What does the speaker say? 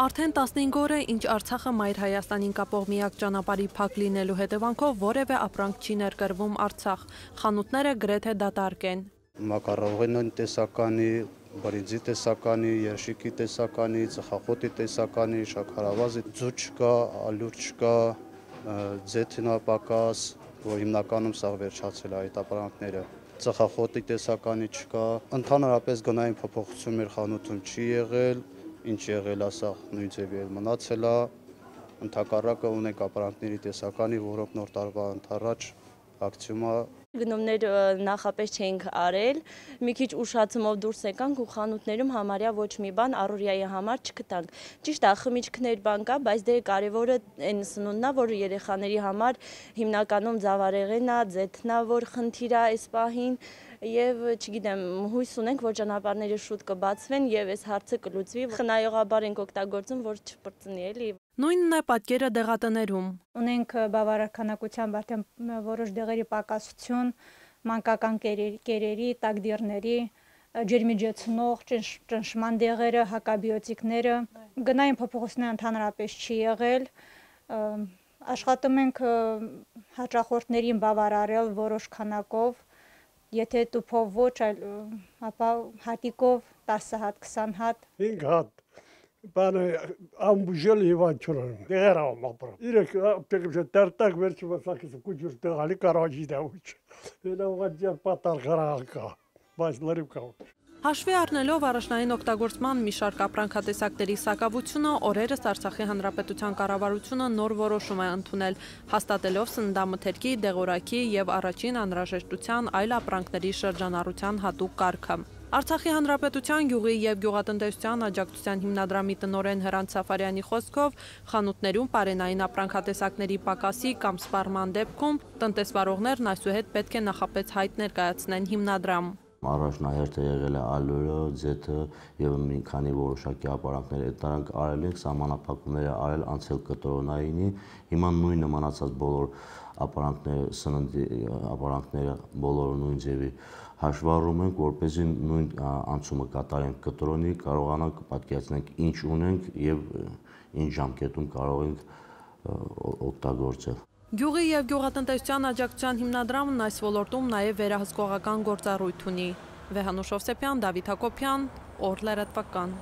Արդեն 15 օր է, ինչ Արցախը Մայր Հայաստանին կապող միակ ճանապարհի փակ լինելու հետևանքով որևէ ապրանք չի ներկրվում Արցախ։ Խանութները գրեթե դատարկ են։ Մակարովենոն տեսականի, բրինձի տեսականի, երշիկի տեսականի, ծխախոտի տեսականի, շաքարավազի ձու չկա, ալյուր չկա, ձեթինապակաս, որ հիմնականում սա վերջացել է այդ ապրանքները ծխախոտի տեսականի չկա, ընդհանրապես գնային փոփոխություն մեր խանութում չի եղել, ինչ եղել է սա նույնպես էլ մնացել է ընդհակառակը ունենք ապրանքների տեսականի, որոնք նոր տարվա ընդառաջ Ակցիումա գնումներ նախապես չէինք արել, մի քիչ ուշացումով դուրս եկանք ու խանութներում համարյա ոչ մի բան առորյայի համար չկտանք։ Ճիշտ է, խմիչքներ բան կա, բայց դե կարևորը այն սնունդն է, որ երեխաների համար հիմնականում ծավարեղենա, ձեթնա, որ խնդիր է այս պահին եւ չգիտեմ հույս ունենք որ ճանապարհները շուտ կբացվեն եւ այս հարցը կլուծվի խնայողաբար ենք օգտագործում որ չպրծնի էլի Նույնն է պատկերը դեղատներում։ Ունենք բավարարքանակությամբ արդեն որոշ դեղերի պակասություն, մանկական կերերի, տակդիրների, ջերմիջեցնող, ճնշման դեղերը, հակաբիոտիկները, գնային փոփոխությունը ընդհանրապես չի եղել։ Աշխատում ենք հաճախորդներին բավարարել որոշ քանակով, եթե տուփով ոչ, այլ ապա հատիկով 10 հատ, 20 հատ։ 5 հատ բանը ամբուժել եւ անչորան դերամ ապրա իրեք պերմջը տարտակ վերջը վասակից կուջուր տեղալի կարաժի դավուչ դա դե ուղղակի պատար գրանքա բայց լրիվ կա Հաշվի առնելով առաջնային օգտագործման մի շարք ապրանքատեսակների սակավությունը, օրերս Արցախի Հանրապետության կառավարությունը նոր որոշում է ընդունել, հաստատելով սննդամթերքի, դեղորայքի եւ առաջին անհրաժեշտության այլ ապրանքների շրջանառության հատուկ կարգը։ Արցախի հանրապետության գյուղի եւ գյուղատնտեսության աջակցության հիմնադրամի տնորեն Հրանտ Սաֆարյանի խոսքով խանութներում բարենային ապրանքատեսակների պակասի կամ սպառման դեպքում տնտեսվարողներն այսուհետ պետք է նախապես հայտ ներկայացնեն հիմնադրամ առաջնահերթ է եղել է ալյուրը, ձեթը եւ մի քանի որոշակի ապարանքներ այդ դրանք արել ենք, համանապակումները արել անցել կտրոնայինի, հիմա նույն նմանացած բոլոր ապարանքները, սննդի ապարանքները բոլորը նույն ձևի հաշվառում ենք, որպեսզի նույն անցումը կատարենք կտրոնի, կարողանանք պատկերացնենք ինչ ունենք եւ ինչ ժամկետում կարող ենք օգտագործել։ Գյուղի և գյուղատնտեսության աջակցության հիմնադրամն այս ոլորդում նաև վերահսկողական գործարույթ ունի։ Վեհանուշ Ովսեպյան, դավիթ Հակոպյան, որ լերատվական։